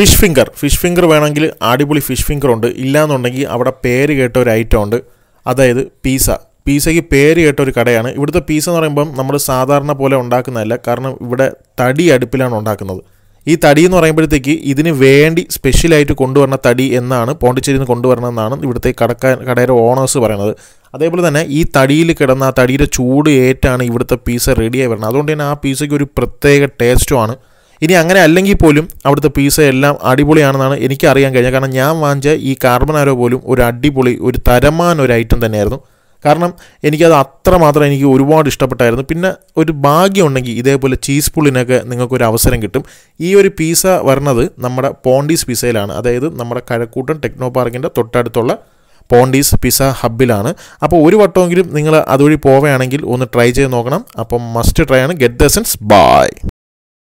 fish finger fish finger വേണമെങ്കിൽ അടിപൊളി fish finger ഉണ്ട് ഇല്ലയെന്നുണ്ടെങ്കിൽ അവിടെ പേര് കേട്ട ഒരു ഐറ്റം ഉണ്ട് അതായത് പീസ പീസയ്ക്ക് പേര് കേട്ട ഒരു കടയാണ് ഇവിടുത്തെ പീസ എന്ന് പറയുമ്പം നമ്മൾ സാധാരണ പോലെ ഉണ്ടാക്കുന്നതല്ല കാരണം ഇവിടെ തടി അടുപ്പിലാണ് ഉണ്ടാക്കുന്നത് ഈ തടി എന്ന് പറയുമ്പോഴത്തേക്ക് ഇതിന് വേണ്ടി സ്പെഷ്യലായിട്ട് കൊണ്ടുവരുന്ന തടി എന്നാണ് പോണ്ടിച്ചേരിയിൽ നിന്ന് കൊണ്ടുവരണമെന്നാണ് ഇവിടുത്തെ കടക്കാർ കടയുടെ ഓണേഴ്സ് പറയുന്നത് അതേപോലെ തന്നെ ഈ തടിയിൽ കിടന്ന തടിയുടെ ചൂട് ഏറ്റാണ് ഇവിടുത്തെ പീസ റെഡിയായി വരുന്നത് അതുകൊണ്ട് തന്നെ ആ പീസയ്ക്ക് ഒരു പ്രത്യേക ടേസ്റ്റുമാണ് ഇനി അങ്ങനെ അല്ലെങ്കിൽ പോലും അവിടുത്തെ പീസ എല്ലാം അടിപൊളിയാണെന്നാണ് എനിക്ക് അറിയാൻ കഴിഞ്ഞത് കാരണം ഞാൻ വാങ്ങിച്ച ഈ കാർബൺ ആരോ പോലും ഒരു അടിപൊളി ഒരു തരമാൻ ഒരു ഐറ്റം തന്നെയായിരുന്നു കാരണം എനിക്കത് അത്രമാത്രം എനിക്ക് ഒരുപാട് ഇഷ്ടപ്പെട്ടായിരുന്നു പിന്നെ ഒരു ഭാഗ്യം ഉണ്ടെങ്കിൽ ഇതേപോലെ ചീസ് പുള്ളിനൊക്കെ നിങ്ങൾക്കൊരു അവസരം കിട്ടും ഈ ഒരു പീസ വരണത് നമ്മുടെ പോണ്ടീസ് പിസയിലാണ് അതായത് നമ്മുടെ കഴക്കൂട്ടൻ ടെക്നോ പാർക്കിൻ്റെ തൊട്ടടുത്തുള്ള പോണ്ടീസ് പിസ ഹബിലാണ് അപ്പോൾ ഒരു വട്ടമെങ്കിലും നിങ്ങൾ അതുവഴി പോവുകയാണെങ്കിൽ ഒന്ന് ട്രൈ ചെയ്ത് നോക്കണം അപ്പം മസ്റ്റ് ട്രൈ ആണ് ഗെറ്റ് ദ സെൻസ് ബൈ